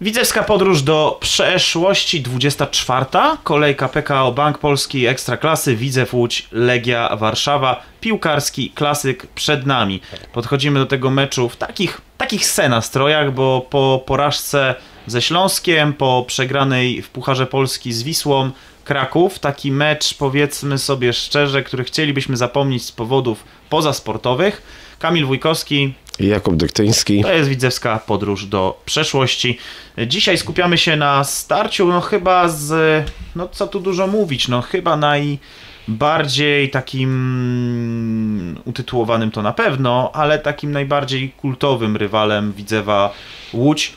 Widzewska podróż do przeszłości 24. Kolejka PKO Bank Polski Ekstraklasy Widzew Łódź Legia Warszawa. Piłkarski klasyk przed nami. Podchodzimy do tego meczu w takich, takich senastrojach, bo po porażce ze Śląskiem, po przegranej w Pucharze Polski z Wisłą Kraków, taki mecz powiedzmy sobie szczerze, który chcielibyśmy zapomnieć z powodów pozasportowych. Kamil Wójkowski Jakub Dyktyński. To jest widzewska podróż do przeszłości. Dzisiaj skupiamy się na starciu, no chyba z, no co tu dużo mówić, no chyba najbardziej takim utytułowanym to na pewno, ale takim najbardziej kultowym rywalem Widzewa Łódź.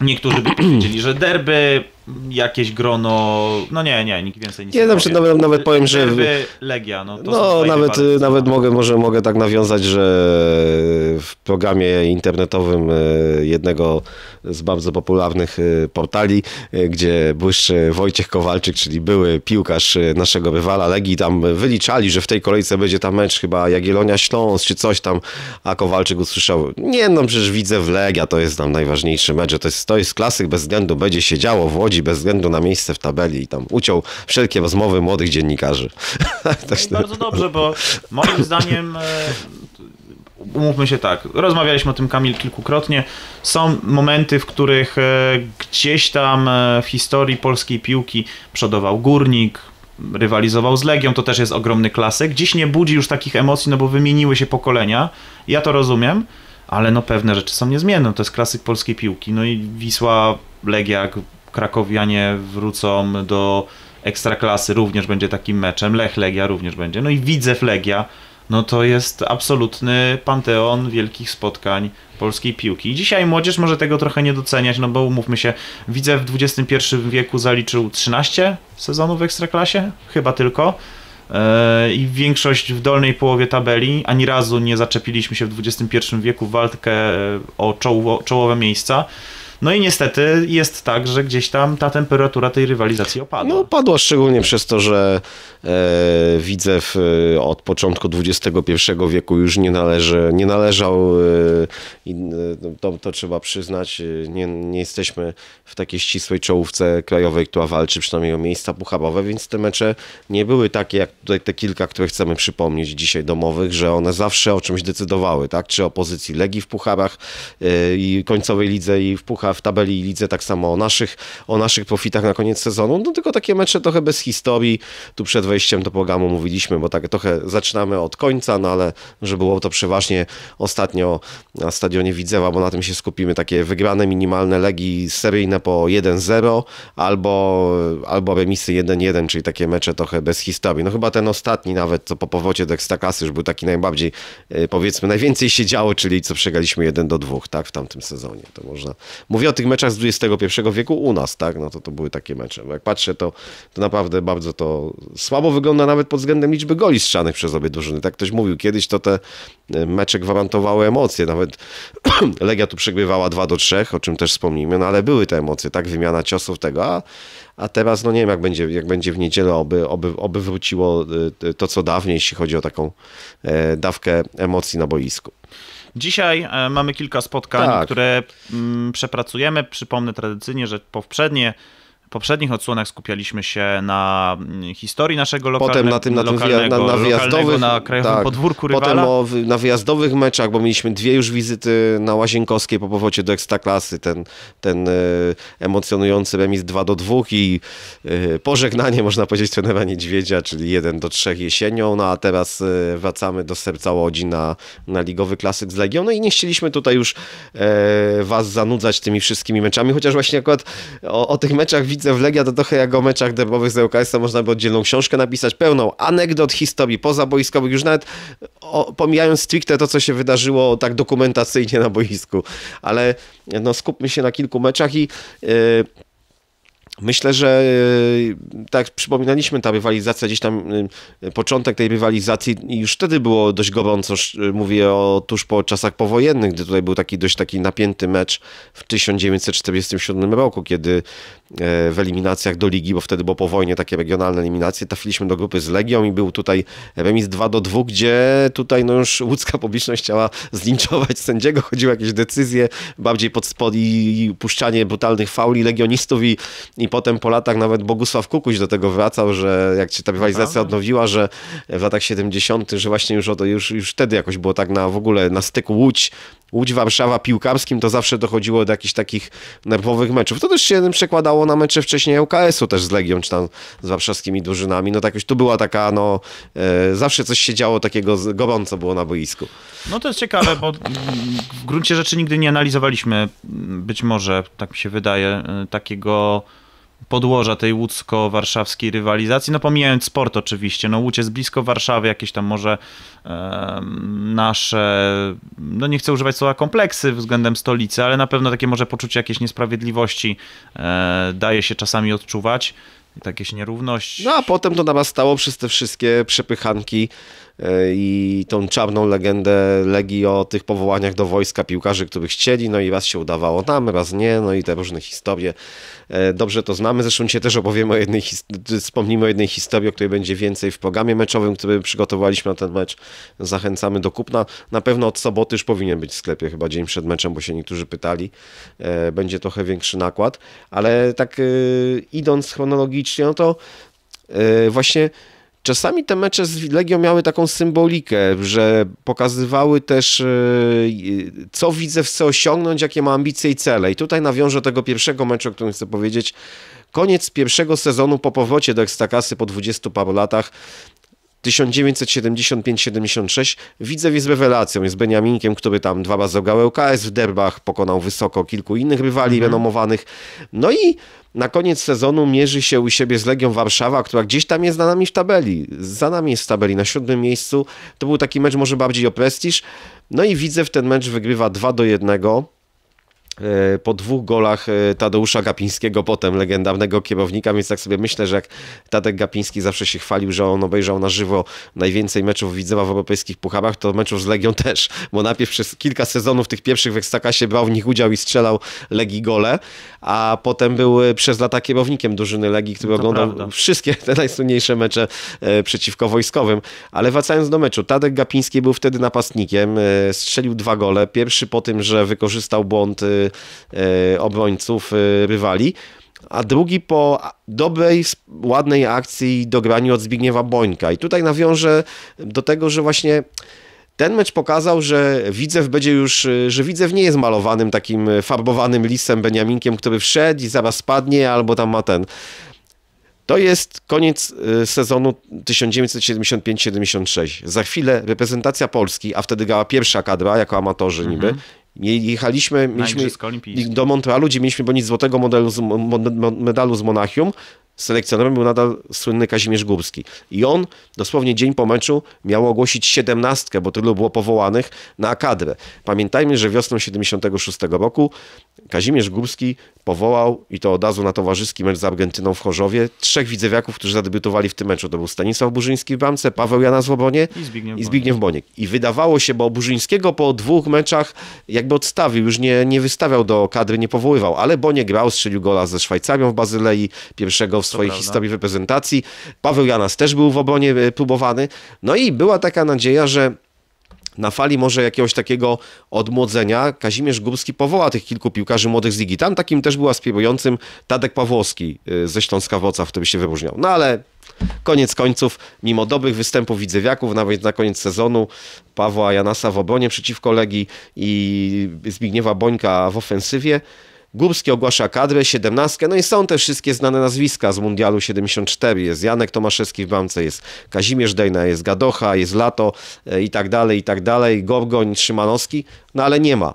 Niektórzy by powiedzieli, że derby, jakieś grono, no nie, nie, nikt więcej nic nie, nie nawet, nawet powiem, że... Lwy, Legia, no, no nawet, nawet mogę, może mogę tak nawiązać, że w programie internetowym e, jednego z bardzo popularnych e, portali, e, gdzie błyszczy Wojciech Kowalczyk, czyli były piłkarz naszego rywala Legii, tam wyliczali, że w tej kolejce będzie tam mecz chyba Jagiellonia-Śląsk czy coś tam, a Kowalczyk usłyszał, nie no, przecież widzę w Legia, to jest tam najważniejszy mecz, to jest, to jest klasyk bez względu, będzie się działo w Łodzi, bez względu na miejsce w tabeli i tam uciął wszelkie rozmowy młodych dziennikarzy. Tak no bardzo dobrze, bo moim zdaniem e, umówmy się tak, rozmawialiśmy o tym Kamil kilkukrotnie, są momenty, w których e, gdzieś tam e, w historii polskiej piłki przodował Górnik, rywalizował z Legią, to też jest ogromny klasyk. Dziś nie budzi już takich emocji, no bo wymieniły się pokolenia, ja to rozumiem, ale no pewne rzeczy są niezmienne, no to jest klasyk polskiej piłki, no i Wisła, Legia, krakowianie wrócą do ekstraklasy, również będzie takim meczem, Lech Legia również będzie, no i Widzew Legia, no to jest absolutny panteon wielkich spotkań polskiej piłki. dzisiaj młodzież może tego trochę nie doceniać, no bo umówmy się, Widzew w XXI wieku zaliczył 13 sezonów w Ekstraklasie, chyba tylko. E, I większość w dolnej połowie tabeli. Ani razu nie zaczepiliśmy się w XXI wieku w walkę e, o czołowe miejsca. No i niestety jest tak, że gdzieś tam ta temperatura tej rywalizacji opadła. No padła szczególnie przez to, że e, e od początku XXI wieku już nie, należy, nie należał, e, e no, to, to, trzeba przyznać, e, nie, nie jesteśmy w takiej ścisłej czołówce krajowej, która walczy przynajmniej o miejsca pucharowe, więc te mecze nie były takie jak tutaj te kilka, które chcemy przypomnieć dzisiaj domowych, że one zawsze o czymś decydowały, tak? Czy o pozycji Legii w pucharach i końcowej lidze i w pucharach w tabeli i lidze, tak samo o naszych, o naszych profitach na koniec sezonu. No tylko takie mecze trochę bez historii. Tu przed wejściem do programu mówiliśmy, bo tak trochę zaczynamy od końca, no ale że było to przeważnie ostatnio na stadionie Widzewa, bo na tym się skupimy. Takie wygrane minimalne legi seryjne po 1-0 albo, albo remisy 1-1, czyli takie mecze trochę bez historii. No chyba ten ostatni nawet, co po powrocie do ekstakasy już był taki najbardziej, e, powiedzmy, najwięcej się działo, czyli co przegraliśmy 1-2 tak, w tamtym sezonie. To można mówić mówię o tych meczach z XXI wieku u nas, tak? No to to były takie mecze. Bo jak patrzę, to, to naprawdę bardzo to słabo wygląda nawet pod względem liczby goli strzanych przez obie drużyny. Tak ktoś mówił kiedyś, to te e, mecze gwarantowały emocje. Nawet Legia tu przegrywała 2 do 3, o czym też wspomnijmy, no ale były te emocje, tak? Wymiana ciosów tego, a, a teraz, no nie wiem, jak będzie, jak będzie w niedzielę, oby, oby, oby wróciło e, to, co dawniej, jeśli chodzi o taką e, dawkę emocji na boisku. Dzisiaj e, mamy kilka spotkań, tak. które mm, przepracujemy. Przypomnę tradycyjnie, że poprzednie poprzednich odsłonach skupialiśmy się na mm, historii naszego lokalnego, Potem na tym, na, tym na, na wyjazdowych, na krajowym tak, podwórku rywala. Potem o, na wyjazdowych meczach, bo mieliśmy dwie już wizyty na Łazienkowskiej po powrocie do Ekstraklasy, ten, ten e, emocjonujący remis 2 do 2 i e, pożegnanie, można powiedzieć, trenera Niedźwiedzia, czyli 1 do 3 jesienią, no a teraz e, wracamy do serca Łodzi na, na ligowy klasyk z Legią, no i nie chcieliśmy tutaj już e, was zanudzać tymi wszystkimi meczami, chociaż właśnie akurat o, o tych meczach widzę w Legia to trochę jak o meczach derbowych z UKS-a można by oddzielną książkę napisać, pełną anegdot, historii pozaboiskowych, już nawet o, pomijając stricte to, co się wydarzyło tak dokumentacyjnie na boisku, ale no, skupmy się na kilku meczach i yy, Myślę, że e, tak przypominaliśmy, ta rywalizacja, gdzieś tam e, początek tej rywalizacji już wtedy było dość gorąco, e, mówię o tuż po czasach powojennych, gdy tutaj był taki dość taki napięty mecz w 1947 roku, kiedy w eliminacjach do ligi, bo wtedy było po wojnie takie regionalne eliminacje, trafiliśmy do grupy z Legią i był tutaj remis 2 do 2, gdzie tutaj no już łódzka publiczność chciała zlinczować sędziego, chodziły jakieś decyzje bardziej pod spod i puszczanie brutalnych fauli legionistów i i potem po latach nawet Bogusław Kukuś do tego wracał, że jak się ta rywalizacja odnowiła, że w latach 70., że właśnie już, już, już wtedy jakoś było tak na w ogóle na styku Łódź, Łódź, Warszawa piłkarskim, to zawsze dochodziło do jakichś takich nerwowych meczów. To też się przekładało na mecze wcześniej UKS-u też z Legią, czy tam z warszawskimi drużynami. No tak już tu była taka, no e, zawsze coś się działo takiego gorąco było na boisku. No to jest ciekawe, bo w gruncie rzeczy nigdy nie analizowaliśmy, być może, tak mi się wydaje, e, takiego podłoża tej łódzko-warszawskiej rywalizacji, no pomijając sport oczywiście, no Łódź jest blisko Warszawy, jakieś tam może e, nasze, no nie chcę używać słowa kompleksy względem stolicy, ale na pewno takie może poczucie jakiejś niesprawiedliwości e, daje się czasami odczuwać. Jakieś nierówności. No a potem to na was stało przez te wszystkie przepychanki E, i tą czarną legendę Legii o tych powołaniach do wojska piłkarzy, których chcieli, no i raz się udawało tam, raz nie, no i te różne historie. E, dobrze to znamy, zresztą cię też opowiemy o jednej, wspomnimy o jednej historii, o której będzie więcej w programie meczowym, który przygotowaliśmy na ten mecz. Zachęcamy do kupna. Na pewno od soboty już powinien być w sklepie, chyba dzień przed meczem, bo się niektórzy pytali. E, będzie trochę większy nakład, ale tak idąc chronologicznie, no to właśnie Czasami te mecze z Legią miały taką symbolikę, że pokazywały też, e, co widzę chcę osiągnąć, jakie ma ambicje i cele. I tutaj nawiążę do tego pierwszego meczu, o którym chcę powiedzieć. Koniec pierwszego sezonu po powrocie do Ekstrakasy po 20 paru latach 1975-76 Widzew jest rewelacją, jest Beniaminkiem, który tam dwa razy ograł LKS w derbach, pokonał wysoko kilku innych rywali mm renomowanych. No i na koniec sezonu mierzy się u siebie z Legią Warszawa, która gdzieś tam jest za nami w tabeli. Za nami jest w tabeli, na siódmym miejscu. To był taki mecz może bardziej o prestiż. No i Widzew ten mecz wygrywa 2 do 1 E, po dwóch golach e, Tadeusza Gapińskiego, potem legendarnego kierownika, więc tak sobie myślę, że jak Tadek Gapiński zawsze się chwalił, że on obejrzał na żywo najwięcej meczów Widzewa w europejskich pucharach, to meczów z Legią też, bo najpierw przez kilka sezonów tych pierwszych w Ekstraklasie brał w nich udział i strzelał Legii gole, a potem był e, przez lata kierownikiem drużyny Legii, który to oglądał prawda. wszystkie te najsłynniejsze mecze przeciwko wojskowym. Ale wracając do meczu, Tadek Gapiński był wtedy napastnikiem, strzelił dwa gole. Pierwszy po tym, że wykorzystał błąd E, obrońców e, rywali a drugi po dobrej, ładnej akcji dograniu od Zbigniewa Bońka. I tutaj nawiążę do tego, że właśnie ten mecz pokazał, że Widzew będzie już, e, że Widzew nie jest malowanym takim farbowanym listem Beniaminkiem, który wszedł i zaraz spadnie, albo tam ma ten. To jest koniec sezonu 1975-76. Za chwilę reprezentacja Polski, a wtedy grała pierwsza kadra, jako amatorzy niby, mhm. Jechaliśmy mieliśmy do Montrealu, gdzie mieliśmy bronić złotego modelu z, medalu z Monachium, selekcjonerem był nadal słynny Kazimierz Górski. I on dosłownie dzień po meczu miał ogłosić siedemnastkę, bo tylu było powołanych na kadrę. Pamiętajmy, że wiosną 76 roku Kazimierz Górski powołał i to od razu na towarzyski mecz z Argentyną w Chorzowie trzech widzewiaków, którzy zadebiutowali w tym meczu. To był Stanisław Burzyński w bramce, Paweł Jana Złobonie i Zbigniew, i Zbigniew Boniek. I wydawało się, bo Burzyńskiego po dwóch meczach jakby odstawił, już nie, nie wystawiał do kadry, nie powoływał, ale Boniek grał, strzelił gola ze Szwajcarią w Bazylei, pierwszego w swojej historii reprezentacji. Paweł Janas też był w obronie e, próbowany. No i była taka nadzieja, że na fali może jakiegoś takiego odmłodzenia Kazimierz Górski powoła tych kilku piłkarzy młodych z ligi. Tam takim też był aspirującym Tadek Pawłowski e, ze Śląska w który się wyróżniał. No ale koniec końców, mimo dobrych występów Widzewiaków, nawet na koniec sezonu Pawła Janasa w obronie przeciwko Legii i Zbigniewa Bońka w ofensywie, Głupski ogłasza kadrę, 17, no i są te wszystkie znane nazwiska z Mundialu 74. Jest Janek Tomaszewski w bramce, jest Kazimierz Dejna, jest Gadocha, jest Lato e, i tak dalej, i tak dalej, Gorgoń, Szymanowski, no ale nie ma.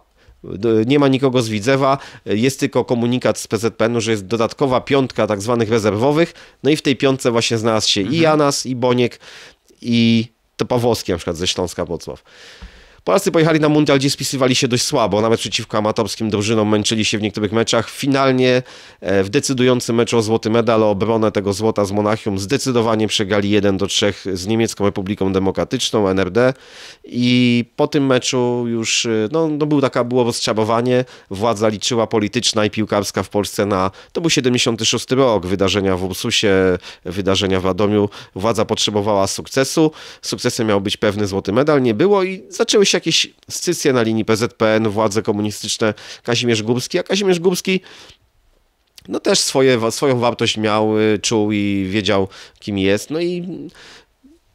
Nie ma nikogo z Widzewa, e, jest tylko komunikat z PZPN-u, że jest dodatkowa piątka tak zwanych rezerwowych, no i w tej piątce właśnie znalazł się mhm. i Janas, i Boniek, i to Pawłowski na przykład ze Śląska Wrocław. Polacy pojechali na mundial, gdzie spisywali się dość słabo, nawet przeciwko amatorskim drużynom męczyli się w niektórych meczach. Finalnie e, w decydującym meczu o złoty medal, o obronę tego złota z Monachium zdecydowanie przegrali 1 do 3 z Niemiecką Republiką Demokratyczną, NRD i po tym meczu już e, no, no był taka, było rozczarowanie. Władza liczyła polityczna i piłkarska w Polsce na, to był 76 rok, wydarzenia w Ursusie, wydarzenia w Radomiu. Władza potrzebowała sukcesu, sukcesem miał być pewny złoty medal, nie było i zaczęły się jakieś scycje na linii PZPN, władze komunistyczne, Kazimierz Górski, a Kazimierz Górski no też swoje, swoją wartość miał, y, czuł i wiedział, kim jest. No i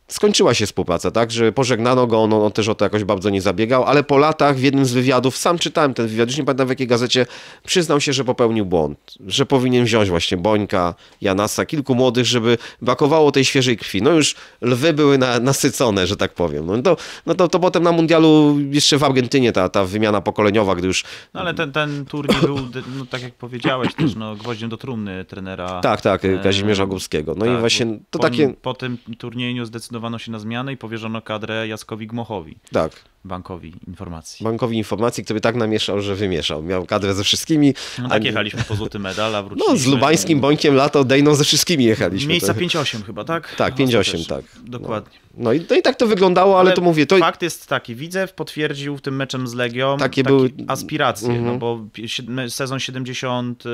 skończyła się współpraca, tak, że pożegnano go, on, on, też o to jakoś bardzo nie zabiegał, ale po latach w jednym z wywiadów, sam czytałem ten wywiad, już nie pamiętam w jakiej gazecie, przyznał się, że popełnił błąd, że powinien wziąć właśnie Bońka, Janasa, kilku młodych, żeby brakowało tej świeżej krwi. No już lwy były na, nasycone, że tak powiem. No, to, no to, to potem na mundialu jeszcze w Argentynie ta, ta wymiana pokoleniowa, gdy już... No ale ten, ten turniej był, no tak jak powiedziałeś też, no gwoździem do trumny trenera... Tak, tak, e, Kazimierza Górskiego. No tak, i właśnie to po, takie... Po tym turnieju zdecydowanie zdecydowano się na zmianę i powierzono kadrę Jaskowi Gmochowi. Tak. Bankowi Informacji. Bankowi Informacji, który tak namieszał, że wymieszał. Miał kadrę ze wszystkimi. No tak, a... jechaliśmy po złoty medal, a no, wróciliśmy. No, z lubańskim bońkiem lato Dejną ze wszystkimi jechaliśmy. Miejsca 5-8 chyba, tak? Tak, 5-8, tak. Dokładnie. No. no. i, no i tak to wyglądało, ale, ale to mówię... To... Fakt jest taki, Widzę. potwierdził tym meczem z Legią takie były aspiracje, mm -hmm. no mhm. bo sezon 70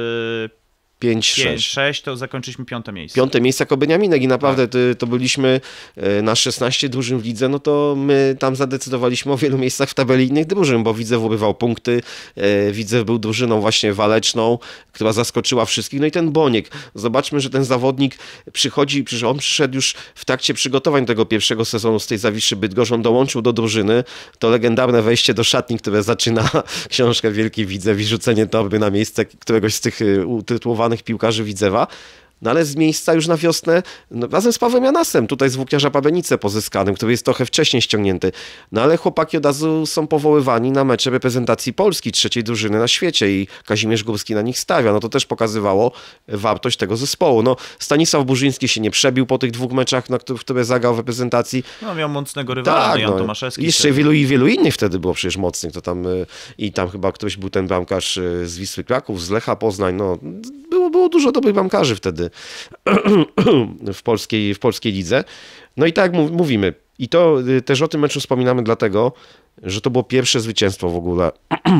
5-6 to zakończyliśmy piąte miejsce. Piąte miejsce jako Beniaminek i naprawdę tak. to, to byliśmy e, na 16 dużym w lidze, no to my tam zadecydowaliśmy o wielu miejscach w tabeli innych dużym, bo Widzew ubywał punkty, e, widzę był drużyną właśnie waleczną, która zaskoczyła wszystkich, no i ten Boniek. Zobaczmy, że ten zawodnik przychodzi, że on przyszedł już w trakcie przygotowań tego pierwszego sezonu z tej Zawiszy Bydgoszcz, on dołączył do drużyny, to legendarne wejście do szatni, które zaczyna książkę Wielki widzę i rzucenie torby na miejsce któregoś z tych e, utytułowanych utalentowanych piłkarzy Widzewa, no ale z miejsca już na wiosnę, no, razem z Pawłem Janasem, tutaj z Włókniarza Babenice pozyskanym, który jest trochę wcześniej ściągnięty. No ale chłopaki od razu są powoływani na mecze reprezentacji Polski, trzeciej drużyny na świecie i Kazimierz Górski na nich stawia. No to też pokazywało wartość tego zespołu. No Stanisław Burzyński się nie przebił po tych dwóch meczach, na które, w które zagrał w reprezentacji. No miał mocnego rywala, tak, Jan no, Tomaszewski. Jeszcze wielu i wielu innych wtedy było przecież mocnych. To tam y, i tam chyba ktoś był ten bramkarz y, z Wisły Kraków, z Lecha Poznań. No było, było dużo dobrych bramkarzy wtedy. w polskiej, w polskiej lidze. No i tak mówimy. I to y, też o tym meczu wspominamy dlatego, że to było pierwsze zwycięstwo w ogóle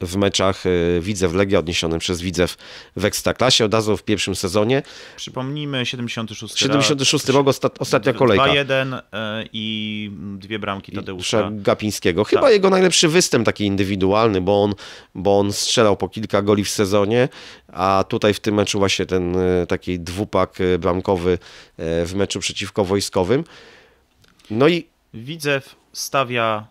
w meczach y, Widzew Legia odniesionym przez Widzew w Ekstraklasie. Od razu w pierwszym sezonie. Przypomnijmy 76 76 rok, ostatnia kolejka. 2-1 y, i dwie bramki Tadeusza. Gapińskiego. Chyba tak. jego najlepszy występ taki indywidualny, bo on, bo on strzelał po kilka goli w sezonie, a tutaj w tym meczu właśnie ten y, taki dwupak bramkowy w meczu przeciwko wojskowym. No i Widzew stawia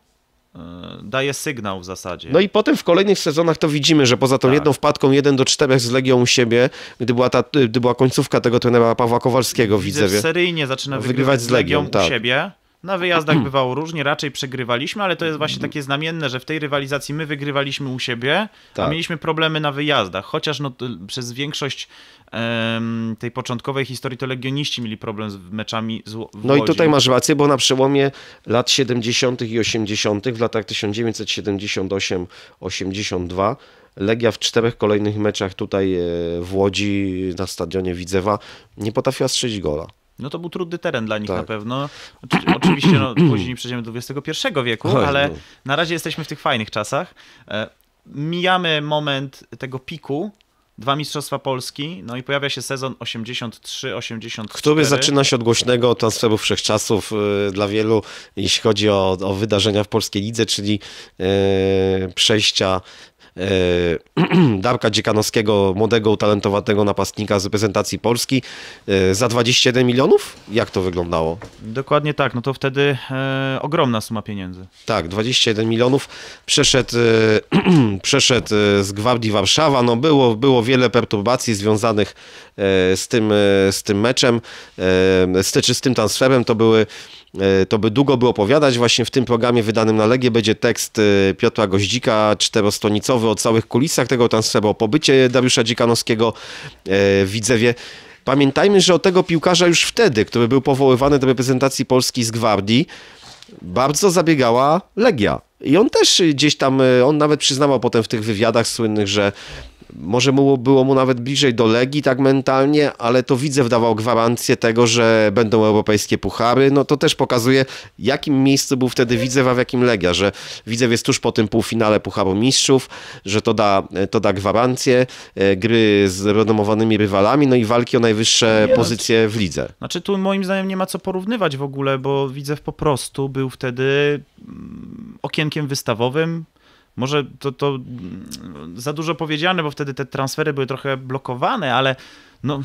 E, daje sygnał w zasadzie. No i potem w kolejnych sezonach to widzimy, że poza tą tak. jedną wpadką 1 do 4 z Legią u siebie, gdy była, ta, gdy była końcówka tego trenera Pawła Kowalskiego, widzę. Seryjnie zaczyna wygrywać, wygrywać z Legią, z Legią u tak. siebie na wyjazdach bywało różnie, raczej przegrywaliśmy, ale to jest właśnie takie znamienne, że w tej rywalizacji my wygrywaliśmy u siebie, tak. a mieliśmy problemy na wyjazdach. Chociaż no, przez większość um, tej początkowej historii to legioniści mieli problem z meczami z No i tutaj masz rację, bo na przełomie lat 70. i 80., w latach 1978-82, Legia w czterech kolejnych meczach tutaj e, w Łodzi na stadionie Widzewa nie potrafiła strzelić gola. No to był trudny teren dla nich tak. na pewno. Oczy, oczywiście no, później przejdziemy do XXI wieku, Oj, ale no. na razie jesteśmy w tych fajnych czasach. E, mijamy moment tego piku, dwa Mistrzostwa Polski, no i pojawia się sezon 83-84. Który zaczyna się od głośnego transferu wszechczasów e, dla wielu, jeśli chodzi o, o wydarzenia w polskiej lidze, czyli e, przejścia E, Darka Dziekanowskiego, młodego, utalentowanego napastnika z reprezentacji Polski e, za 21 milionów? Jak to wyglądało? Dokładnie tak, no to wtedy e, ogromna suma pieniędzy. Tak, 21 milionów przeszedł, e, przeszedł e, z Gwardii Warszawa, no było, było wiele perturbacji związanych z tym, z tym meczem, z, czy z tym transferem, to były to by długo by opowiadać. Właśnie w tym programie wydanym na Legię będzie tekst Piotra Goździka, czterostonicowy o całych kulisach tego transferu, o pobycie Dariusza Dzikanowskiego e, w Widzewie. Pamiętajmy, że o tego piłkarza już wtedy, który był powoływany do reprezentacji Polski z Gwardii, bardzo zabiegała Legia. I on też gdzieś tam, e, on nawet przyznawał potem w tych wywiadach słynnych, że może mu, było mu nawet bliżej do Legii tak mentalnie, ale to widzę dawał gwarancję tego, że będą europejskie puchary. No to też pokazuje, jakim miejscu był wtedy Widzew, a w jakim Legia, że Widzew jest tuż po tym półfinale Pucharu Mistrzów, że to da, to da gwarancję e, gry z renomowanymi rywalami, no i walki o najwyższe nie, pozycje w lidze. Znaczy tu moim zdaniem nie ma co porównywać w ogóle, bo Widzew po prostu był wtedy mm, okienkiem wystawowym, może to, to mm, za dużo powiedziane, bo wtedy te transfery były trochę blokowane, ale no,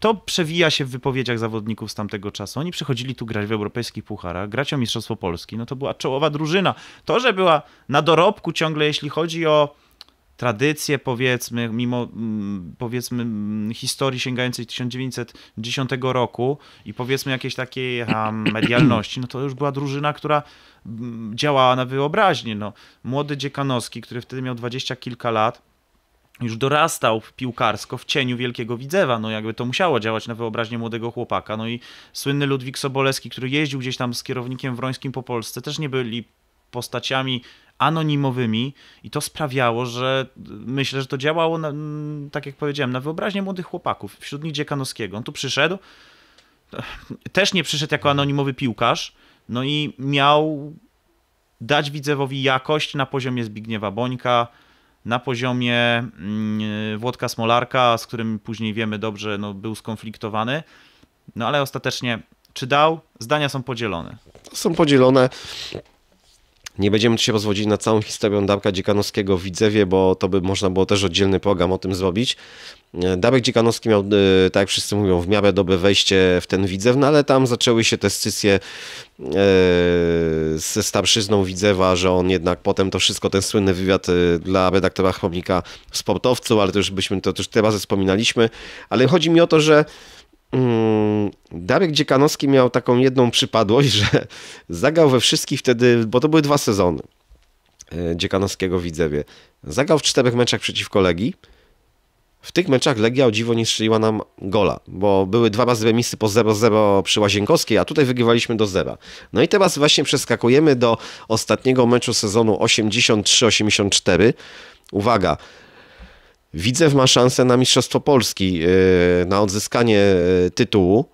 to przewija się w wypowiedziach zawodników z tamtego czasu. Oni przychodzili tu grać w europejskich pucharach, grać o Mistrzostwo Polski, no to była czołowa drużyna. To, że była na dorobku ciągle, jeśli chodzi o tradycje, powiedzmy, mimo mm, powiedzmy mm, historii sięgającej 1910 roku i powiedzmy jakiejś takiej medialności, no to już była drużyna, która mm, działała na wyobraźnię. No. Młody Dziekanowski, który wtedy miał dwadzieścia kilka lat, już dorastał piłkarsko w cieniu Wielkiego Widzewa, no jakby to musiało działać na wyobraźnię młodego chłopaka. No i słynny Ludwik Sobolewski, który jeździł gdzieś tam z kierownikiem Wrońskim po Polsce, też nie byli postaciami anonimowymi i to sprawiało, że myślę, że to działało, na, tak jak powiedziałem, na wyobraźnię młodych chłopaków, wśród nich Dziekanowskiego. On tu przyszedł, też nie przyszedł jako anonimowy piłkarz, no i miał dać widzewowi jakość na poziomie Zbigniewa Bońka, na poziomie mm, Włodka Smolarka, z którym później wiemy dobrze, no, był skonfliktowany, no ale ostatecznie czy dał? Zdania są podzielone. Są podzielone. Nie będziemy tu się rozwodzić na całą historię Darka Dziekanowskiego w Widzewie, bo to by można było też oddzielny program o tym zrobić. E, Darek Dziekanowski miał, e, tak jak wszyscy mówią, w miarę dobre wejście w ten Widzew, no ale tam zaczęły się te scycje e, ze starszyzną Widzewa, że on jednak potem to wszystko, ten słynny wywiad dla redaktora Chromnika sportowcu, ale to już byśmy to też razy wspominaliśmy, ale chodzi mi o to, że Mm, Darek Dziekanowski miał taką jedną przypadłość, że zagał we wszystkich wtedy, bo to były dwa sezony e, Dziekanowskiego Widzewie. zagał w czterech meczach przeciwko Legii. W tych meczach Legia o dziwo nie strzeliła nam gola, bo były dwa razy remisy po 0-0 przy Łazienkowskiej, a tutaj wygrywaliśmy do zera. No i teraz właśnie przeskakujemy do ostatniego meczu sezonu 83-84. Uwaga, Widzew ma szansę na Mistrzostwo Polski, e, na odzyskanie e, tytułu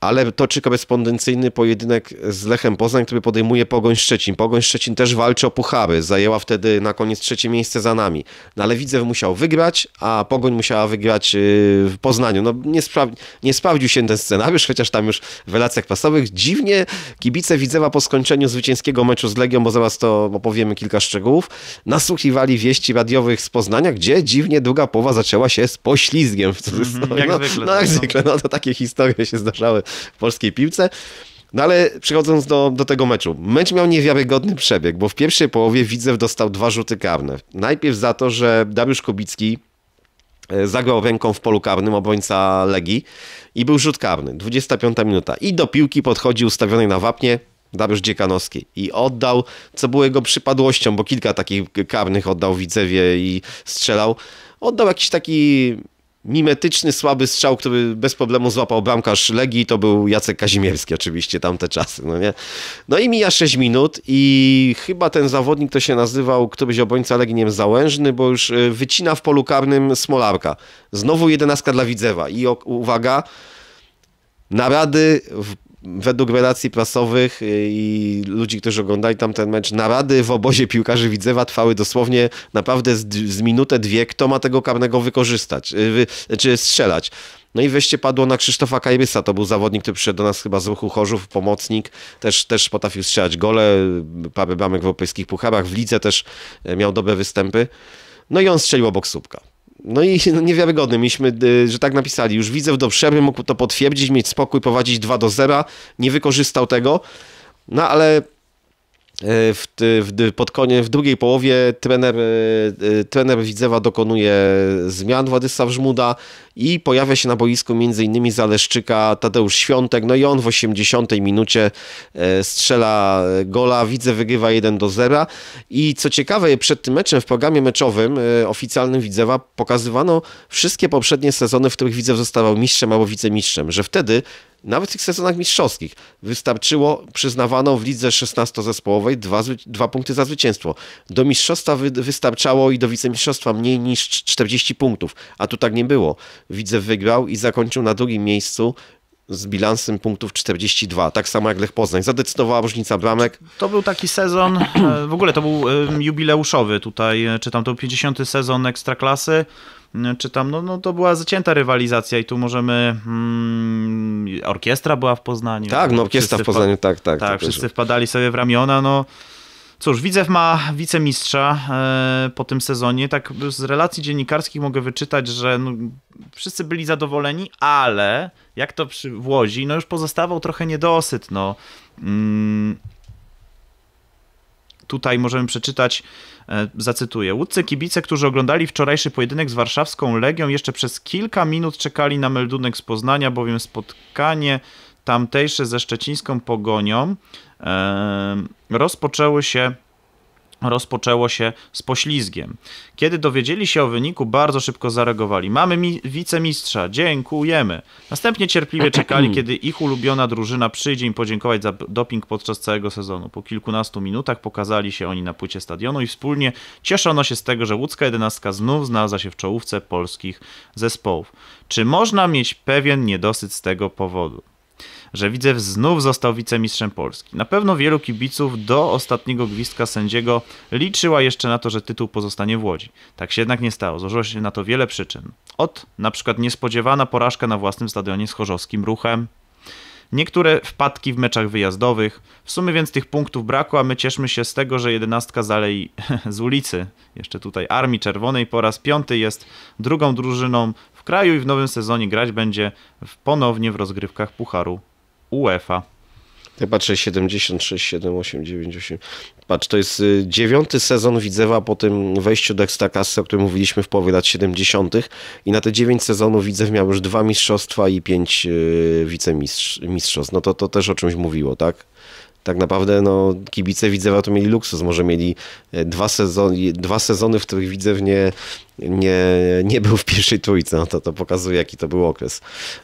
ale toczy korespondencyjny pojedynek z Lechem Poznań, który podejmuje Pogoń Szczecin. Pogoń Szczecin też walczy o puchary, zajęła wtedy na koniec trzecie miejsce za nami. No ale Widzew musiał wygrać, a Pogoń musiała wygrać y, w Poznaniu. No nie, nie sprawdził się ten scenariusz, chociaż tam już w relacjach pasowych dziwnie kibice Widzewa po skończeniu zwycięskiego meczu z Legią, bo zaraz to opowiemy kilka szczegółów, nasłuchiwali wieści radiowych z Poznania, gdzie dziwnie druga połowa zaczęła się z poślizgiem w mhm. jak no, zwykle. No jak tak, no. zwykle, no to takie historie się zdarzały w polskiej piłce. No ale przechodząc do, do tego meczu. Mecz miał niewiarygodny przebieg, bo w pierwszej połowie Widzew dostał dwa rzuty karne. Najpierw za to, że Dariusz Kubicki e, zagrał ręką w polu karnym obrońca Legii i był rzut karny. 25 minuta. I do piłki podchodzi ustawionej na wapnie Dariusz Dziekanowski i oddał, co było jego przypadłością, bo kilka takich karnych oddał Widzewie i strzelał. Oddał jakiś taki mimetyczny, słaby strzał, który bez problemu złapał bramkarz Legii, to był Jacek Kazimierski oczywiście tamte czasy, no nie? No i mija 6 minut i chyba ten zawodnik to się nazywał któryś obońca Legii, nie wiem, Załężny, bo już y, wycina w polu karnym Smolarka. Znowu jedenastka dla Widzewa i uwaga, narady w według relacji prasowych y, i ludzi, którzy oglądali tam ten mecz, narady w obozie piłkarzy Widzewa trwały dosłownie naprawdę z, z minutę, dwie, kto ma tego karnego wykorzystać, y, wy, czy strzelać. No i wreszcie padło na Krzysztofa Kajrysa, to był zawodnik, który przyszedł do nas chyba z ruchu Chorzów, pomocnik, też, też potrafił strzelać gole, parę bramek w europejskich pucharach, w lidze też e, miał dobre występy. No i on strzelił obok słupka. No i no niewiarygodny, mieliśmy, y, że tak napisali, już widzę do przerwy, mógł to potwierdzić, mieć spokój, prowadzić 2 do 0, nie wykorzystał tego, no ale E, w, w, pod koniec, w drugiej połowie trener, e, e, trener Widzewa dokonuje zmian Władysław Żmuda i pojawia się na boisku m.in. Zaleszczyka Tadeusz Świątek, no i on w 80 minucie strzela gola, Widze wygrywa 1 do 0 i co ciekawe przed tym meczem w programie meczowym oficjalnym Widzewa pokazywano wszystkie poprzednie sezony, w których Widzew zostawał mistrzem albo wicemistrzem, że wtedy nawet w tych sezonach mistrzowskich wystarczyło, przyznawano w lidze 16-zespołowej dwa, dwa punkty za zwycięstwo. Do mistrzostwa wy, wystarczało i do wicemistrzostwa mniej niż 40 punktów, a tu tak nie było. widze wygrał i zakończył na drugim miejscu z bilansem punktów 42, tak samo jak Lech Poznań. Zadecydowała różnica bramek. To był taki sezon, e, w ogóle to był e, jubileuszowy tutaj, e, czytam, to 50. sezon Ekstraklasy. Y, czy tam, no, no to była zacięta rywalizacja i tu możemy, mm, orkiestra była w Poznaniu. Tak, no orkiestra w Poznaniu, tak, tak. Tak, wszyscy wpadali sobie w ramiona, no Cóż, Widzew ma wicemistrza e, po tym sezonie. Tak z relacji dziennikarskich mogę wyczytać, że no, wszyscy byli zadowoleni, ale jak to przy Łodzi, no już pozostawał trochę niedosyt. No. Mm Tutaj możemy przeczytać, e, zacytuję. Łódcy kibice, którzy oglądali wczorajszy pojedynek z warszawską Legią, jeszcze przez kilka minut czekali na meldunek z Poznania, bowiem spotkanie tamtejsze ze szczecińską Pogonią e, rozpoczęły się rozpoczęło się z poślizgiem. Kiedy dowiedzieli się o wyniku, bardzo szybko zareagowali. Mamy mi- wicemistrza, dziękujemy. Następnie cierpliwie czekali, kiedy ich ulubiona drużyna przyjdzie im podziękować za doping podczas całego sezonu. Po kilkunastu minutach pokazali się oni na płycie stadionu i wspólnie cieszono się z tego, że łódzka jedenastka znów znalazła się w czołówce polskich zespołów. Czy można mieć pewien niedosyt z tego powodu? że Widzew znów został wicemistrzem Polski. Na pewno wielu kibiców do ostatniego gwizdka sędziego liczyła jeszcze na to, że tytuł pozostanie w Łodzi. Tak się jednak nie stało, złożyło się na to wiele przyczyn. Od na przykład niespodziewana porażka na własnym stadionie z chorzowskim ruchem, niektóre wpadki w meczach wyjazdowych. W sumie więc tych punktów brakło, a my cieszmy się z tego, że jedenastka zalej z ulicy, jeszcze tutaj Armii Czerwonej po raz piąty jest drugą drużyną w kraju i w nowym sezonie grać będzie ponownie w rozgrywkach Pucharu UEFA. Ja patrzę 76, 7, 8, 9, 8. Patrz, to jest y, dziewiąty sezon Widzewa po tym wejściu do Ekstraklasy, o którym mówiliśmy w połowie lat 70. I na te dziewięć sezonów Widzew miał już dwa mistrzostwa i pięć y, wicemistrzostw. No to, to też o czymś mówiło, tak? Tak naprawdę no, kibice Widzewa to mieli luksus. Może mieli e, dwa sezony, dwa sezony w których Widzew nie, nie, nie był w pierwszej trójce. No to, to pokazuje, jaki to był okres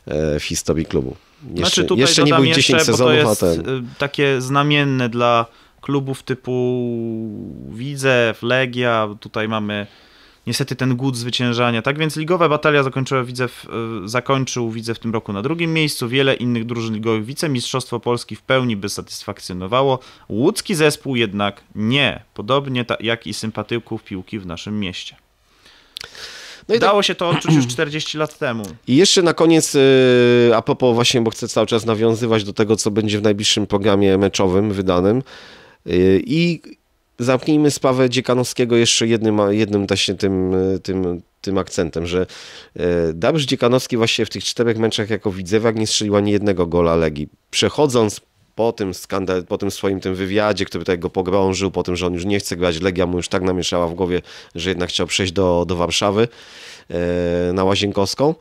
e, w historii klubu. Jeszcze, znaczy tutaj jeszcze nie był 10 jeszcze, sezonów, bo to jest ten... Y, takie znamienne dla klubów typu Widzew, Legia, tutaj mamy niestety ten głód zwyciężania. Tak więc ligowa batalia zakończyła Widzew, y, zakończył Widzew w tym roku na drugim miejscu. Wiele innych drużyn ligowych wicemistrzostwo Polski w pełni by satysfakcjonowało. Łódzki zespół jednak nie. Podobnie jak i sympatyków piłki w naszym mieście. No tak- Dało tak... się to odczuć już 40 lat temu. I jeszcze na koniec, y, a propos właśnie, bo chcę cały czas nawiązywać do tego, co będzie w najbliższym programie meczowym wydanym y, i zamknijmy sprawę Dziekanowskiego jeszcze jednym, jednym właśnie tym, y, tym, tym akcentem, że Dabrz Dziekanowski właśnie w tych czterech meczach jako widzewak nie strzelił ani jednego gola Legii. Przechodząc po tym skandal, po tym swoim tym wywiadzie, który tak go pogrążył, po tym, że on już nie chce grać, Legia mu już tak namieszała w głowie, że jednak chciał przejść do, do Warszawy e, na Łazienkowską.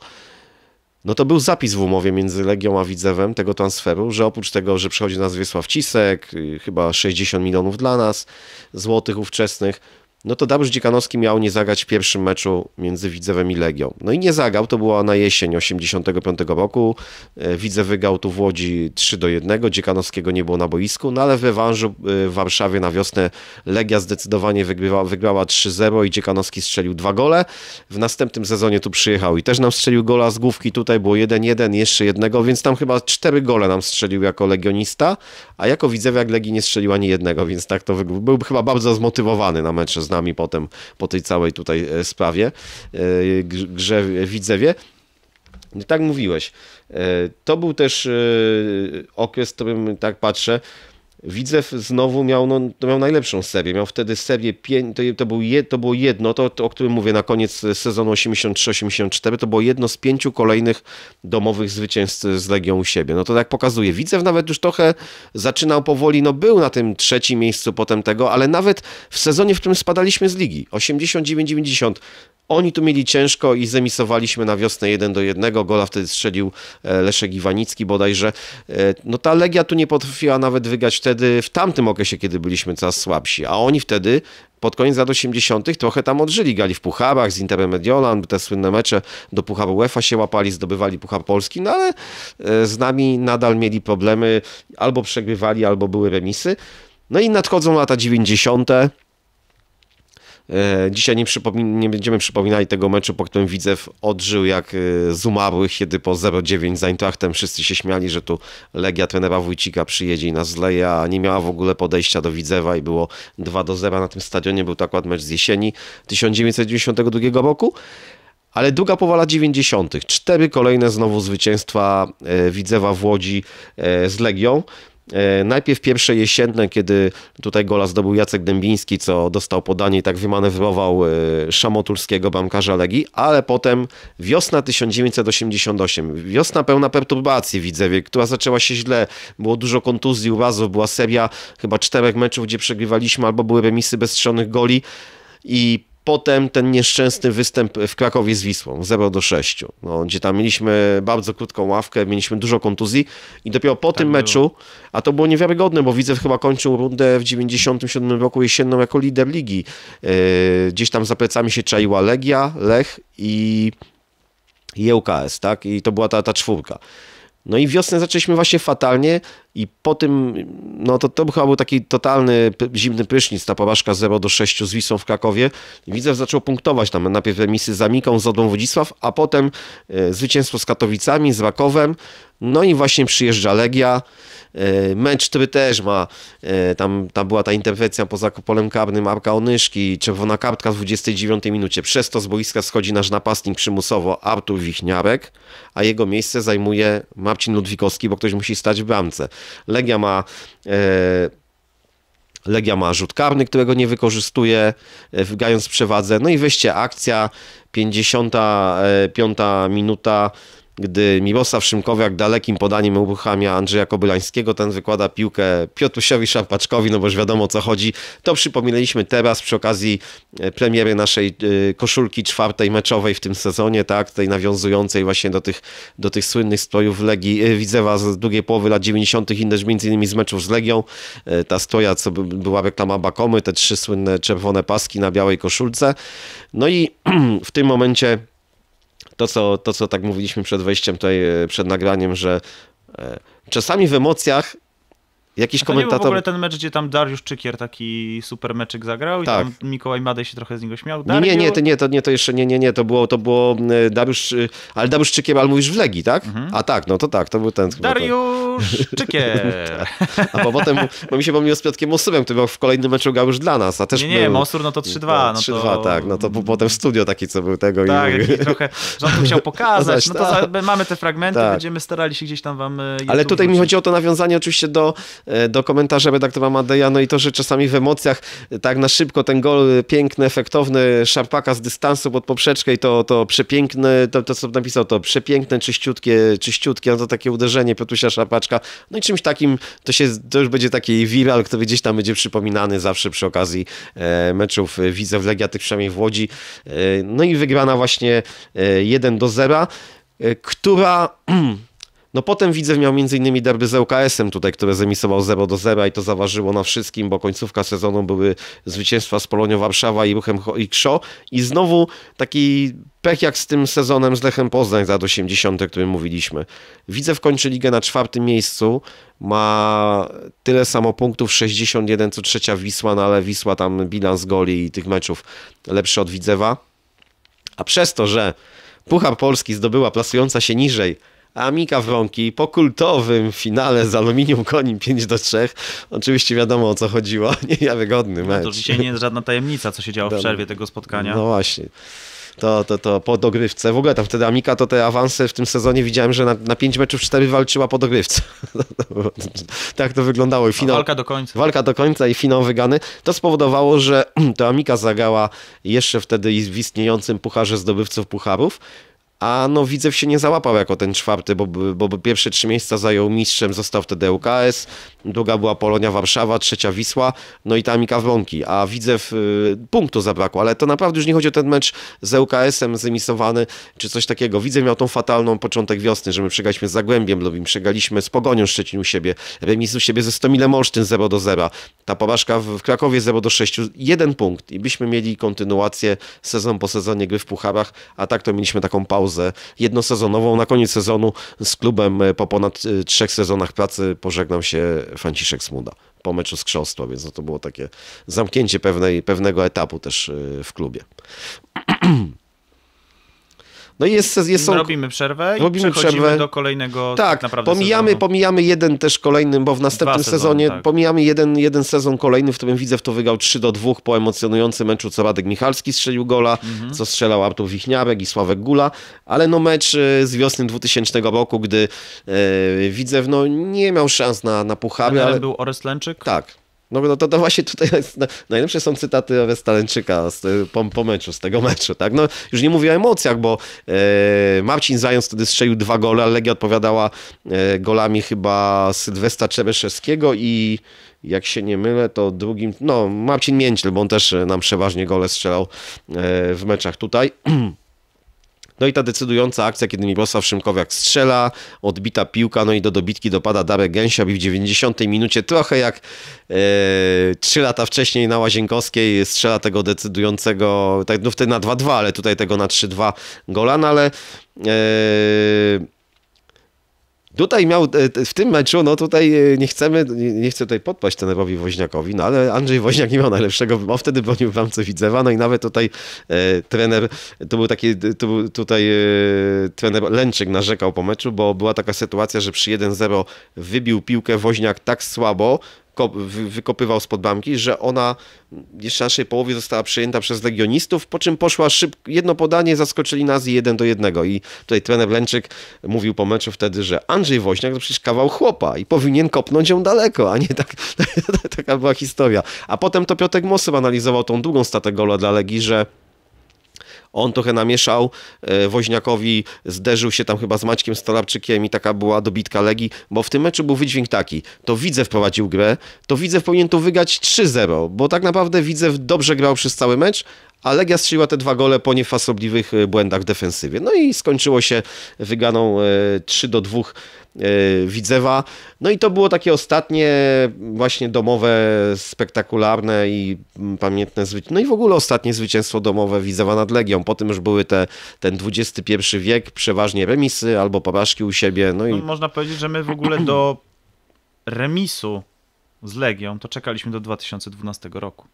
No to był zapis w umowie między Legią a Widzewem tego transferu, że oprócz tego, że przychodzi do nas Wiesław Cisek, y, chyba 60 milionów dla nas, złotych ówczesnych, no to Dariusz Dziekanowski miał nie zagrać w pierwszym meczu między Widzewem i Legią. No i nie zagał, to była na jesień 85 roku. E, Widzew wygrał tu w Łodzi 3 do 1, Dziekanowskiego nie było na boisku, no ale w rewanżu w Warszawie na wiosnę Legia zdecydowanie wygrała 3-0 i Dziekanowski strzelił dwa gole. W następnym sezonie tu przyjechał i też nam strzelił gola z główki, tutaj było 1-1, jeszcze jednego, więc tam chyba cztery gole nam strzelił jako Legionista, a jako jak Legii nie strzelił ani jednego, więc tak to wygląda. Był chyba bardzo zmotywowany na mecze z nami nami potem po tej całej tutaj e, sprawie, e, grze Widzewie. tak mówiłeś. E, to był też okres, w którym tak patrzę, Widzew znowu miał, no, miał najlepszą serię. Miał wtedy serię, pięć, to, to, był to było jedno, to, to, o którym mówię na koniec e, sezonu 83-84, to było jedno z pięciu kolejnych domowych zwycięstw z Legią u siebie. No to tak pokazuje. Widzew nawet już trochę zaczynał powoli, no był na tym trzecim miejscu potem tego, ale nawet w sezonie, w którym spadaliśmy z ligi, 89-90, oni tu mieli ciężko i zemisowaliśmy na wiosnę 1 do 1. Gola wtedy strzelił e, Leszek Iwanicki bodajże. E, no ta Legia tu nie potrafiła nawet wygrać wtedy w tamtym okresie, kiedy byliśmy coraz słabsi, a oni wtedy pod koniec lat 80. trochę tam odżyli. Gali w puchabach z Interem Mediolan, te słynne mecze do pucharu UEFA się łapali, zdobywali puchar Polski, no ale e, z nami nadal mieli problemy, albo przegrywali, albo były remisy. No i nadchodzą lata 90. E, dzisiaj nie, nie, będziemy przypominali tego meczu, po którym Widzew odżył jak e, z umarłych, kiedy po 0-9 z Eintrachtem wszyscy się śmiali, że tu Legia trenera Wójcika przyjedzie i nas zleje, a nie miała w ogóle podejścia do Widzewa i było 2-0 na tym stadionie. Był to akurat mecz z jesieni 1992 roku. Ale druga powola 90. Cztery kolejne znowu zwycięstwa e, Widzewa w Łodzi z Legią. E, najpierw pierwsze jesienne, kiedy tutaj gola zdobył Jacek Dębiński, co dostał podanie i tak wymanewrował e, szamotulskiego bramkarza Legii, ale potem wiosna 1988. Wiosna pełna perturbacji Widzewie, która zaczęła się źle. Było dużo kontuzji, urazów, była seria chyba czterech meczów, gdzie przegrywaliśmy albo były remisy bez goli i Potem ten nieszczęsny występ w Krakowie z Wisłą, 0 do 6, no, gdzie tam mieliśmy bardzo krótką ławkę, mieliśmy dużo kontuzji i dopiero po tak tym było. meczu, a to było niewiarygodne, bo widzę chyba kończył rundę w 97 roku jesienną jako lider ligi. Yy, gdzieś tam za plecami się czaiła Legia, Lech i i UKS, tak? I to była ta, ta czwórka. No i wiosnę zaczęliśmy właśnie fatalnie i po tym, no to, to chyba był taki totalny zimny prysznic, ta porażka 0 do 6 z Wisą w Krakowie. Widzew zaczął punktować tam najpierw emisy z Amiką, z Odrą Wodzisław, a potem e, zwycięstwo z Katowicami, z Rakowem, no i właśnie przyjeżdża Legia. E, mecz, który też ma, e, tam, tam była ta interwencja poza polem karnym Arka Onyszki, czerwona kartka w 29 minucie. Przez to z boiska schodzi nasz napastnik przymusowo Artur Wichniarek, a jego miejsce zajmuje Marcin Ludwikowski, bo ktoś musi stać w bramce. Legia ma... E Legia ma rzut karny, którego nie wykorzystuje, e, wygając przewadze. No i wreszcie akcja, 55 minuta, gdy Mirosław Szymkowiak dalekim podaniem uruchamia Andrzeja Kobylańskiego, ten wykłada piłkę Piotrusiowi Szarpaczkowi, no bo już wiadomo o co chodzi. To przypominaliśmy teraz przy okazji e, premiery naszej e, koszulki czwartej meczowej w tym sezonie, tak, tej nawiązującej właśnie do tych, do tych słynnych strojów Legii e, Widzę was z drugiej połowy lat 90. i też między innymi z meczów z Legią. Ta stroja, co była reklama Bakomy, te trzy słynne czerwone paski na białej koszulce. No i w tym momencie to, co, to, co tak mówiliśmy przed wejściem tutaj, e, przed nagraniem, że e, czasami w emocjach Jakiś to komentator... w ogóle ten mecz, gdzie tam Dariusz Czykier taki super meczyk zagrał tak. i tam tak. Mikołaj Madej się trochę z niego śmiał. Dariusz... Nie, nie, to nie, to nie, to jeszcze nie, nie, nie, to było, to było e, Dariusz, e, ale Dariusz Czykier, ale mówisz w Legii, tak? Mhm. A tak, no to tak, to był ten. Dariusz ten... Czykier! Tak. a bo potem, bo mi się pomyliło z Piotkiem Mosurem, który był w kolejnym meczu grał już dla nas, a też Nie, nie, był... Mosur, no to 3-2. Tak, no, 3-2, to... tak, no to potem w studio taki, co był tego. Tak, i... trochę, że on chciał pokazać, no to mamy te fragmenty, tak. będziemy starali się gdzieś tam wam... E, ale tutaj mi chodzi o to nawiązanie oczywiście do E, do komentarza redaktora Madeja, no i to, że czasami w emocjach e, tak na szybko ten gol e, piękny, efektowny Szarpaka z dystansu pod poprzeczkę i to, to przepiękne, to, to co napisał, to przepiękne, czyściutkie, czyściutkie, no to takie uderzenie Piotrusia Szarpaczka, no i czymś takim, to, się, to już będzie taki viral, który gdzieś tam będzie przypominany zawsze przy okazji meczów w Legia, tych przynajmniej w Łodzi, no i wygrana właśnie 1 do 0, która No potem widzę, miał m.in. derby z ŁKS-em tutaj, które zemisował 0 do 0 i to zaważyło na wszystkim, bo końcówka sezonu były zwycięstwa z Polonią Warszawa i ruchem i Krzo. I znowu taki pech jak z tym sezonem z Lechem Poznań za 80, o którym mówiliśmy. Widzew kończy ligę na czwartym miejscu, ma tyle samo punktów, 61 co trzecia Wisła, no ale Wisła tam bilans goli i tych meczów lepszy od Widzewa. A przez to, że Puchar Polski zdobyła plasująca się niżej a Mika Wronki po kultowym finale z Aluminium Konim 5 do 3, oczywiście wiadomo o co chodziło, niewiarygodny mecz. No to dzisiaj nie jest żadna tajemnica, co się działo w przerwie tego spotkania. No właśnie to, to, to po dogrywce. W ogóle tam wtedy Amika to te awanse w tym sezonie widziałem, że na, na pięć meczów cztery walczyła po dogrywce. tak to wyglądało. I finał, walka do końca. Walka do końca i finał wygany. To spowodowało, że to Amika zagała jeszcze wtedy w istniejącym pucharze zdobywców pucharów a no Widzew się nie załapał jako ten czwarty, bo, bo pierwsze trzy miejsca zajął mistrzem, został wtedy UKS, druga była Polonia Warszawa, trzecia Wisła, no i tam i Kawronki, a Widzew y, punktu zabrakło, ale to naprawdę już nie chodzi o ten mecz z UKS, em zemisowany, czy coś takiego. Widzew miał tą fatalną początek wiosny, że my przegaliśmy z Zagłębiem Lubim, przegaliśmy z Pogonią Szczecin u siebie, remis u siebie ze Stomilem Olsztyn 0 do 0, ta porażka w Krakowie 0 do 6, jeden punkt i byśmy mieli kontynuację sezon po sezonie gry w pucharach, a tak to mieliśmy taką pauzę pauzę jednosezonową. Na koniec sezonu z klubem e, po ponad e, trzech sezonach pracy pożegnał się Franciszek Smuda po meczu z Krzostwa, więc no to było takie zamknięcie pewnej, pewnego etapu też e, w klubie. No i jest, jest są... Robimy przerwę i robimy przerwę. do kolejnego tak, tak pomijamy, sezonu. pomijamy jeden też kolejny, bo w następnym sezonie tak. pomijamy jeden, jeden sezon kolejny, w którym widzę, w to wygrał 3 do 2 po emocjonującym meczu, co Radek Michalski strzelił gola, mhm. co strzelał Artur Wichniarek i Sławek Gula, ale no mecz e, z wiosny 2000 roku, gdy e, Widzew no, nie miał szans na, na puchary. Ale, ale był Orest Lęczyk? Tak. No, no to, to właśnie tutaj jest, no, najlepsze są cytaty Westalenczyka z, po, po, meczu, z tego meczu, tak? No, już nie mówię o emocjach, bo e, Marcin Zając wtedy strzelił dwa gole, ale Legia odpowiadała e, golami chyba Sylwestra Czebeszewskiego i jak się nie mylę, to drugim, no Marcin Mięciel, bo on też nam przeważnie gole strzelał e, w meczach tutaj. No i ta decydująca akcja, kiedy Mirosław Szymkowiak strzela, odbita piłka, no i do dobitki dopada Darek Gęsia, i w 90 minucie trochę jak 3 e, lata wcześniej na Łazienkowskiej strzela tego decydującego, tak no wtedy na 2-2, ale tutaj tego na 3-2 gola, no ale... Yy, Tutaj miał, e, w tym meczu, no tutaj e, nie chcemy, nie chcę tutaj podpaść tenerowi Woźniakowi, no ale Andrzej Woźniak nie miał najlepszego, bo wtedy bronił w co Widzewa, no i nawet tutaj e, trener, to był taki, to był tutaj e, trener Lęczyk narzekał po meczu, bo była taka sytuacja, że przy 1-0 wybił piłkę Woźniak tak słabo, wykopywał spod bramki, że ona jeszcze naszej połowie została przejęta przez legionistów, po czym poszła szybko, jedno podanie, zaskoczyli nas i 1 do 1. I tutaj trener Lęczyk mówił po meczu wtedy, że Andrzej Woźniak to przecież kawał chłopa i powinien kopnąć ją daleko, a nie tak, taka była historia. A potem to Piotek Mosył analizował tą długą statę gola dla Legii, że on trochę namieszał, e, Woźniakowi zderzył się tam chyba z Maćkiem Stolarczykiem i taka była dobitka Legii, bo w tym meczu był wydźwięk taki, to Widzę wprowadził grę, to Widzę powinien tu wygrać 3-0, bo tak naprawdę Widzę dobrze grał przez cały mecz, a Legia strzeliła te dwa gole po niefasobliwych e, błędach w defensywie. No i skończyło się wyganą 3 e, do 2 e, Widzewa. No i to było takie ostatnie właśnie domowe, spektakularne i mm, pamiętne zwycięstwo. No i w ogóle ostatnie zwycięstwo domowe Widzewa nad Legią. Po tym już były te, ten XXI wiek, przeważnie remisy albo porażki u siebie. No i... No, można powiedzieć, że my w ogóle do remisu z Legią to czekaliśmy do 2012 roku.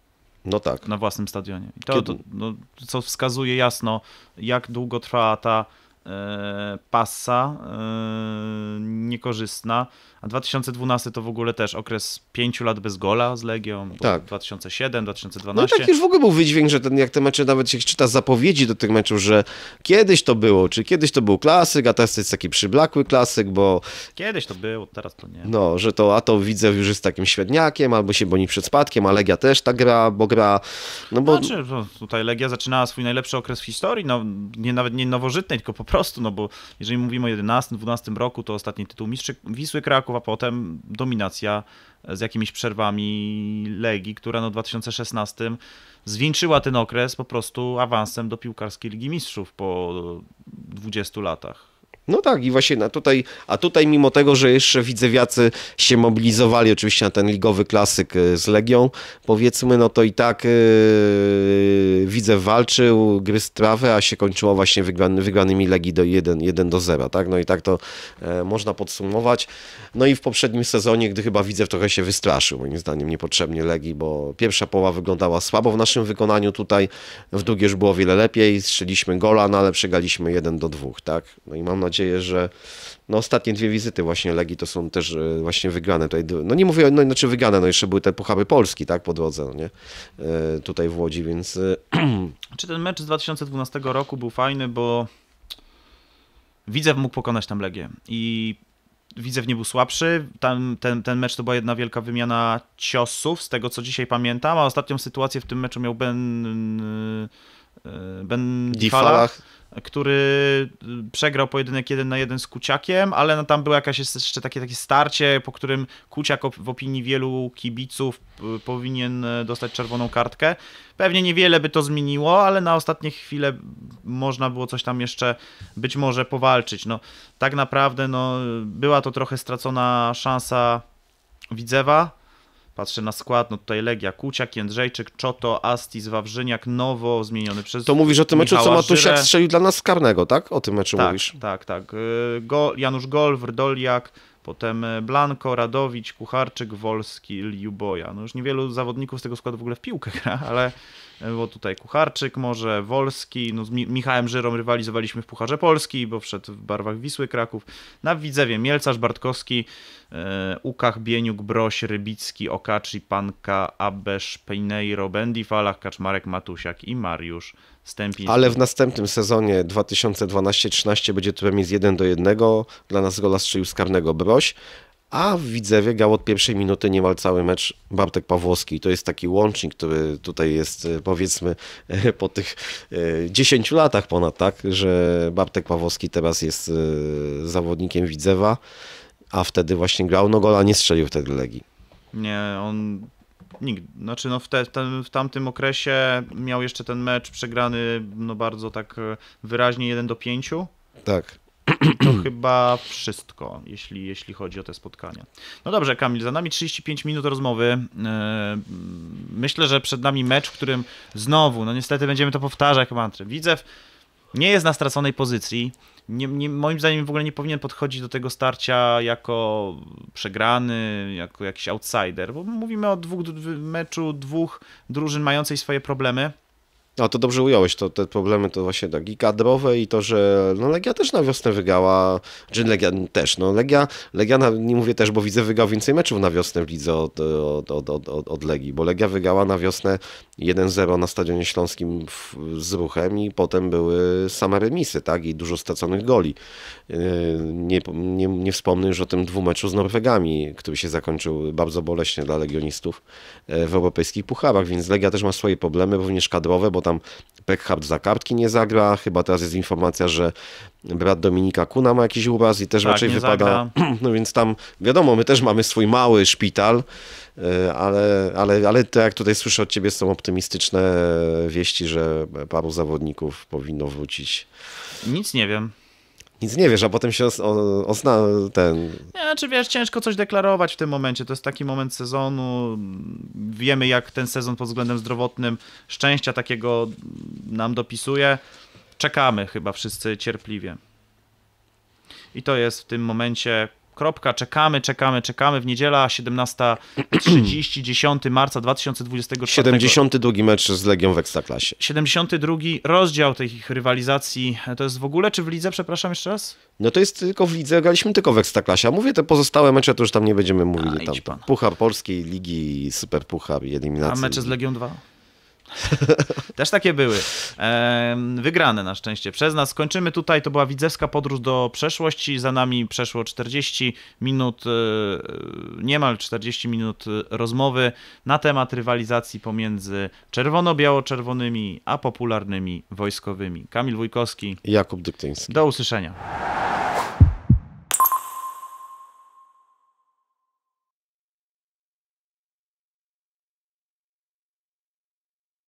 No tak. Na własnym stadionie. I to, to no, co wskazuje jasno, jak długo trwa ta e, pasa e, niekorzystna. A 2012 to w ogóle też okres pięciu lat bez gola z Legią. Tak. 2007, 2012. No i tak już w ogóle był wydźwięk, że ten, jak te mecze nawet się czyta zapowiedzi do tych meczów, że kiedyś to było, czy kiedyś to był klasyk, a teraz to jest taki przyblakły klasyk, bo... Kiedyś to było, teraz to nie. No, że to, a to widzę już jest takim średniakiem, albo się boni przed spadkiem, a Legia też tak gra, bo gra... No bo... Znaczy, no, tutaj Legia zaczynała swój najlepszy okres w historii, no nie, nawet nie nowożytnej, tylko po prostu, no bo jeżeli mówimy o 11-12 roku, to ostatni tytuł Mistrz Wisły Kraków, a potem dominacja z jakimiś przerwami Legii, która no w 2016 zwieńczyła ten okres po prostu awansem do piłkarskiej Ligi Mistrzów po 20 latach. No tak, i właśnie na tutaj, a tutaj mimo tego, że jeszcze widzewiacy się mobilizowali oczywiście na ten ligowy klasyk y, z Legią, powiedzmy, no to i tak yy, Widzew walczył, gry trawę, a się kończyło właśnie wygrany, wygranymi Legii do 1, 1 do 0, tak? No i tak to e, można podsumować. No i w poprzednim sezonie, gdy chyba Widzew trochę się wystraszył, moim zdaniem niepotrzebnie Legii, bo pierwsza połowa wyglądała słabo w naszym wykonaniu tutaj, w drugiej już było wiele lepiej, strzeliśmy gola, no ale przegraliśmy 1 do 2, tak? No i mam nadzieję, nadzieję, że no ostatnie dwie wizyty właśnie Legii to są też e, właśnie wygrane. Tutaj, no nie mówię, no znaczy wygrane, no jeszcze były te puchary Polski, tak, po drodze, no nie? E, tutaj w Łodzi, więc... E, Czy ten mecz z 2012 roku był fajny, bo Widzew mógł pokonać tam Legię i Widzew nie był słabszy. Tam, ten, ten mecz to była jedna wielka wymiana ciosów, z tego co dzisiaj pamiętam, a ostatnią sytuację w tym meczu miał Ben... Ben Difala, który y, przegrał pojedynek jeden na jeden z Kuciakiem, ale no tam było jakaś jeszcze takie, takie starcie, po którym Kuciak w opinii wielu kibiców y, powinien y, dostać czerwoną kartkę. Pewnie niewiele by to zmieniło, ale na ostatnie chwile można było coś tam jeszcze być może powalczyć. No, tak naprawdę no, była to trochę stracona szansa Widzewa, Patrzę na skład, no tutaj Legia, Kuciak, Jędrzejczyk, Czoto, Astis, Wawrzyniak, Nowo, zmieniony przez To mówisz o tym meczu, co Matusiak strzelił dla nas z karnego, tak? O tym meczu tak, mówisz. Tak, tak. Y, Go, Janusz Gol, Wrdoliak, Potem e, Blanko, Radowicz, Kucharczyk, Wolski, Liuboja. No już niewielu zawodników z tego składu w ogóle w piłkę gra, ale e, bo tutaj Kucharczyk może, Wolski, no z Michałem Żyrą rywalizowaliśmy w Pucharze Polski, bo wszedł w barwach Wisły Kraków. Na Widzewie Mielcarz, Bartkowski, e, Ukach, Bieniuk, Broś, Rybicki, Okaczy, Panka, Abesz, Peineiro, Bendy, Falach, Kaczmarek, Matusiak i Mariusz ale w następnym sezonie 2012-13 będzie to remis 1 do 1. Dla nas gola strzelił z karnego Broś. A w Widzewie grał od pierwszej minuty niemal cały mecz Bartek Pawłowski. To jest taki łącznik, który tutaj jest e, powiedzmy e, po tych 10 e, latach ponad, tak, że Bartek Pawłowski teraz jest zawodnikiem Widzewa, a wtedy właśnie grał. No gola nie strzelił wtedy Legii. Nie, on Nigdy. Znaczy no w, te, ten, w tamtym okresie miał jeszcze ten mecz przegrany no bardzo tak e, wyraźnie 1 do 5. Tak. I to chyba wszystko, jeśli, jeśli chodzi o te spotkania. No dobrze, Kamil, za nami 35 minut rozmowy. E, myślę, że przed nami mecz, w którym znowu, no niestety będziemy to powtarzać, mantrę. Widzę nie jest na straconej pozycji. Nie, nie, moim zdaniem w ogóle nie powinien podchodzić do tego starcia jako przegrany, jako jakiś outsider, bo mówimy o dwóch, meczu dwóch drużyn mających swoje problemy. No to dobrze ująłeś, to te problemy to właśnie tak i kadrowe i to, że no Legia też na wiosnę wygała, czy Legia też, no Legia, Legia na, nie mówię też, bo widzę wygał więcej meczów na wiosnę w lidze od, od, od, od, od Legii, bo Legia wygała na wiosnę 1-0 na Stadionie Śląskim w, z Ruchem i potem były same remisy, tak, i dużo straconych goli. Yy, nie, nie, nie wspomnę już o tym meczu z Norwegami, który się zakończył bardzo boleśnie dla legionistów yy, w europejskich pucharach, więc Legia też ma swoje problemy, również kadrowe, bo tam Peckhardt za kartki nie zagra. Chyba teraz jest informacja, że brat Dominika Kuna ma jakiś uraz i też tak, raczej wypada. Zagra. No więc tam wiadomo, my też mamy swój mały szpital, e, ale, ale, ale to jak tutaj słyszę od ciebie są optymistyczne e, wieści, że paru zawodników powinno wrócić. Nic nie wiem nic nie wiesz, a potem się ozna ten... Nie, czy wiesz, ciężko coś deklarować w tym momencie, to jest taki moment sezonu, wiemy jak ten sezon pod względem zdrowotnym szczęścia takiego nam dopisuje, czekamy chyba wszyscy cierpliwie. I to jest w tym momencie Kropka, czekamy, czekamy, czekamy. W niedziela 17.30, 10 marca 2024. 72 mecz z Legią w Ekstraklasie. 72 rozdział tej ich rywalizacji. To jest w ogóle, czy w lidze, przepraszam jeszcze raz? No to jest tylko w lidze, graliśmy tylko w Ekstraklasie. A mówię te pozostałe mecze, to już tam nie będziemy mówili. A, tam, tam. Puchar Polskiej, Ligi, Superpuchar i eliminacji. A mecze z Legią 2? Też takie były. Wygrane na szczęście przez nas. Skończymy tutaj. To była widzewska podróż do przeszłości. Za nami przeszło 40 minut, e, niemal 40 minut e, rozmowy na temat rywalizacji pomiędzy czerwono-biało-czerwonymi a popularnymi wojskowymi. Kamil Wójkowski. Jakub Dyktyński. Do usłyszenia.